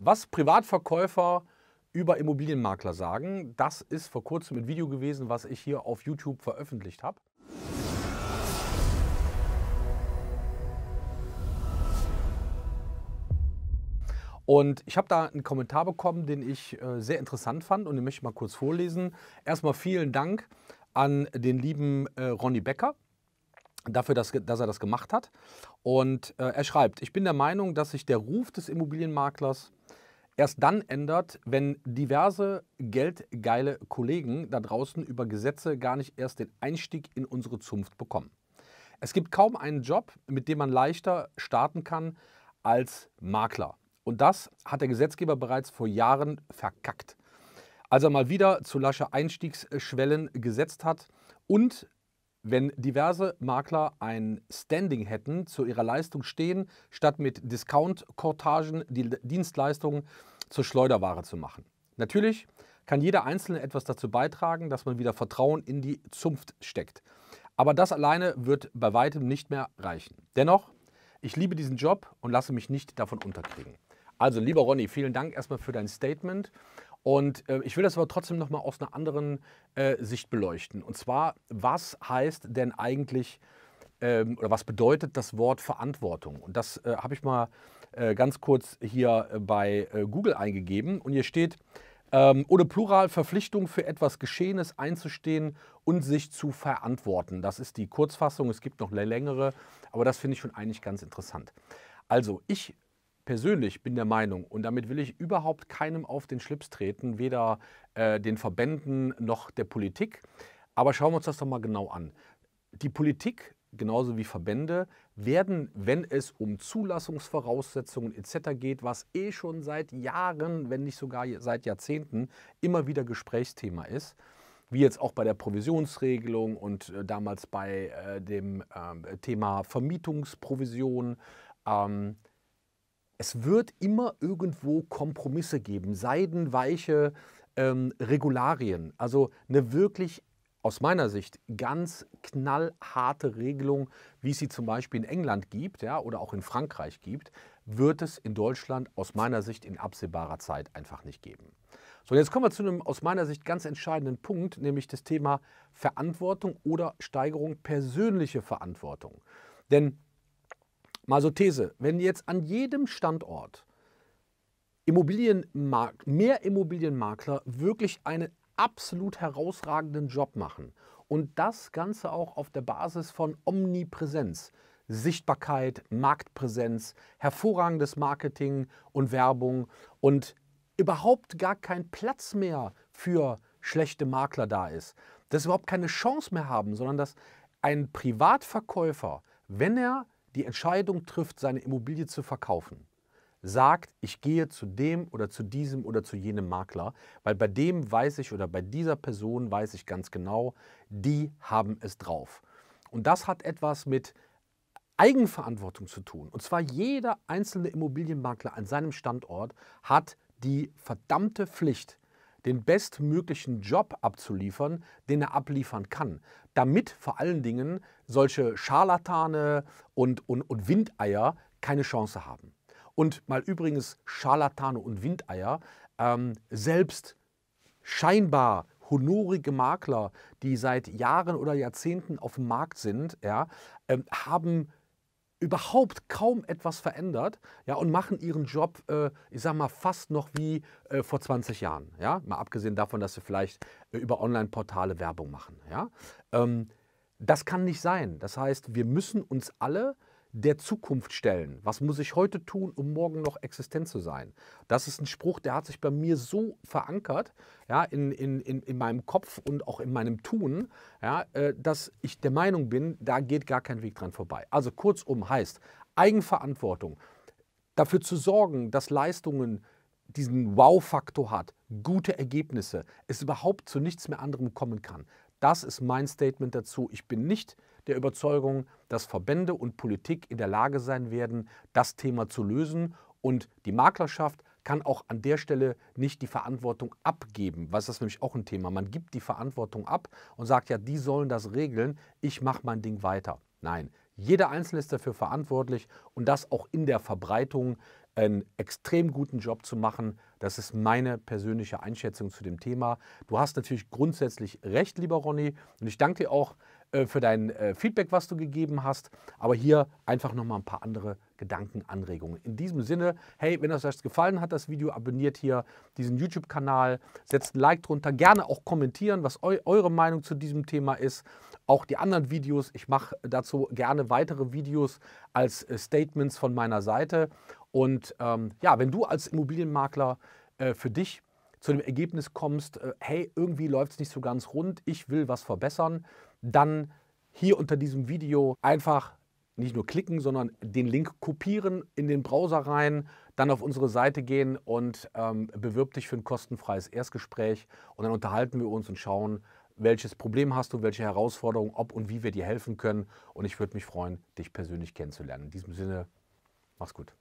Was Privatverkäufer über Immobilienmakler sagen, das ist vor kurzem ein Video gewesen, was ich hier auf YouTube veröffentlicht habe. Und ich habe da einen Kommentar bekommen, den ich äh, sehr interessant fand und den möchte ich mal kurz vorlesen. Erstmal vielen Dank an den lieben äh, Ronny Becker dafür, dass, dass, er das gemacht hat. Und äh, er schreibt, ich bin der Meinung, dass sich der Ruf des Immobilienmaklers erst dann ändert, wenn diverse geldgeile Kollegen da draußen über Gesetze gar nicht erst den Einstieg in unsere Zunft bekommen. Es gibt kaum einen Job, mit dem man leichter starten kann als Makler. Und das hat der Gesetzgeber bereits vor Jahren verkackt. Als er mal wieder zu lasche Einstiegsschwellen gesetzt hat und wenn diverse Makler ein Standing hätten, zu ihrer Leistung stehen, statt mit Discount-Kortagen die Dienstleistungen zur Schleuderware zu machen. Natürlich kann jeder Einzelne etwas dazu beitragen, dass man wieder Vertrauen in die Zunft steckt. Aber das alleine wird bei weitem nicht mehr reichen. Dennoch, ich liebe diesen Job und lasse mich nicht davon unterkriegen. Also, lieber Ronny, vielen Dank erstmal für dein Statement. Und äh, ich will das aber trotzdem nochmal aus einer anderen äh, Sicht beleuchten. Und zwar, was heißt denn eigentlich ähm, oder was bedeutet das Wort Verantwortung? Und das äh, habe ich mal äh, ganz kurz hier äh, bei äh, Google eingegeben. Und hier steht, ähm, oder Plural Verpflichtung für etwas Geschehenes einzustehen und sich zu verantworten. Das ist die Kurzfassung. Es gibt noch längere, aber das finde ich schon eigentlich ganz interessant. Also, ich persönlich bin der Meinung, und damit will ich überhaupt keinem auf den Schlips treten, weder äh, den Verbänden noch der Politik, aber schauen wir uns das doch mal genau an. Die Politik genauso wie Verbände werden, wenn es um Zulassungsvoraussetzungen etc. geht, was eh schon seit Jahren, wenn nicht sogar seit Jahrzehnten, immer wieder Gesprächsthema ist, wie jetzt auch bei der Provisionsregelung und äh, damals bei äh, dem äh, Thema Vermietungsprovision, ähm, es wird immer irgendwo Kompromisse geben, seidenweiche ähm, Regularien. Also eine wirklich aus meiner Sicht ganz knallharte Regelung, wie es sie zum Beispiel in England gibt ja, oder auch in Frankreich gibt, wird es in Deutschland aus meiner Sicht in absehbarer Zeit einfach nicht geben. So, jetzt kommen wir zu einem aus meiner Sicht ganz entscheidenden Punkt, nämlich das Thema Verantwortung oder Steigerung persönliche Verantwortung. Denn Mal so These, wenn jetzt an jedem Standort Immobilienmark mehr Immobilienmakler wirklich einen absolut herausragenden Job machen und das Ganze auch auf der Basis von Omnipräsenz, Sichtbarkeit, Marktpräsenz, hervorragendes Marketing und Werbung und überhaupt gar kein Platz mehr für schlechte Makler da ist, dass sie überhaupt keine Chance mehr haben, sondern dass ein Privatverkäufer, wenn er die Entscheidung trifft, seine Immobilie zu verkaufen, sagt, ich gehe zu dem oder zu diesem oder zu jenem Makler, weil bei dem weiß ich oder bei dieser Person weiß ich ganz genau, die haben es drauf. Und das hat etwas mit Eigenverantwortung zu tun. Und zwar jeder einzelne Immobilienmakler an seinem Standort hat die verdammte Pflicht, den bestmöglichen Job abzuliefern, den er abliefern kann, damit vor allen Dingen solche Scharlatane und, und, und Windeier keine Chance haben. Und mal übrigens, Scharlatane und Windeier, ähm, selbst scheinbar honorige Makler, die seit Jahren oder Jahrzehnten auf dem Markt sind, ja, ähm, haben überhaupt kaum etwas verändert ja, und machen ihren Job, äh, ich sag mal, fast noch wie äh, vor 20 Jahren. Ja? Mal abgesehen davon, dass sie vielleicht äh, über Online-Portale Werbung machen. Ja? Ähm, das kann nicht sein. Das heißt, wir müssen uns alle der Zukunft stellen. Was muss ich heute tun, um morgen noch existent zu sein? Das ist ein Spruch, der hat sich bei mir so verankert, ja, in, in, in, in meinem Kopf und auch in meinem Tun, ja, äh, dass ich der Meinung bin, da geht gar kein Weg dran vorbei. Also kurzum heißt Eigenverantwortung, dafür zu sorgen, dass Leistungen diesen Wow-Faktor hat, gute Ergebnisse, es überhaupt zu nichts mehr anderem kommen kann. Das ist mein Statement dazu. Ich bin nicht der Überzeugung, dass Verbände und Politik in der Lage sein werden, das Thema zu lösen. Und die Maklerschaft kann auch an der Stelle nicht die Verantwortung abgeben. Was ist nämlich auch ein Thema? Man gibt die Verantwortung ab und sagt ja, die sollen das regeln, ich mache mein Ding weiter. Nein, jeder Einzelne ist dafür verantwortlich und das auch in der Verbreitung einen extrem guten Job zu machen. Das ist meine persönliche Einschätzung zu dem Thema. Du hast natürlich grundsätzlich recht, lieber Ronny. Und ich danke dir auch äh, für dein äh, Feedback, was du gegeben hast. Aber hier einfach nochmal ein paar andere Gedanken, Anregungen. In diesem Sinne, hey, wenn euch gefallen hat, das Video, abonniert hier diesen YouTube-Kanal, setzt ein Like drunter, gerne auch kommentieren, was eu eure Meinung zu diesem Thema ist. Auch die anderen Videos, ich mache dazu gerne weitere Videos als äh, Statements von meiner Seite. Und ähm, ja, wenn du als Immobilienmakler äh, für dich zu dem Ergebnis kommst, äh, hey, irgendwie läuft es nicht so ganz rund, ich will was verbessern, dann hier unter diesem Video einfach nicht nur klicken, sondern den Link kopieren, in den Browser rein, dann auf unsere Seite gehen und ähm, bewirb dich für ein kostenfreies Erstgespräch und dann unterhalten wir uns und schauen, welches Problem hast du, welche Herausforderung, ob und wie wir dir helfen können. Und ich würde mich freuen, dich persönlich kennenzulernen. In diesem Sinne, mach's gut.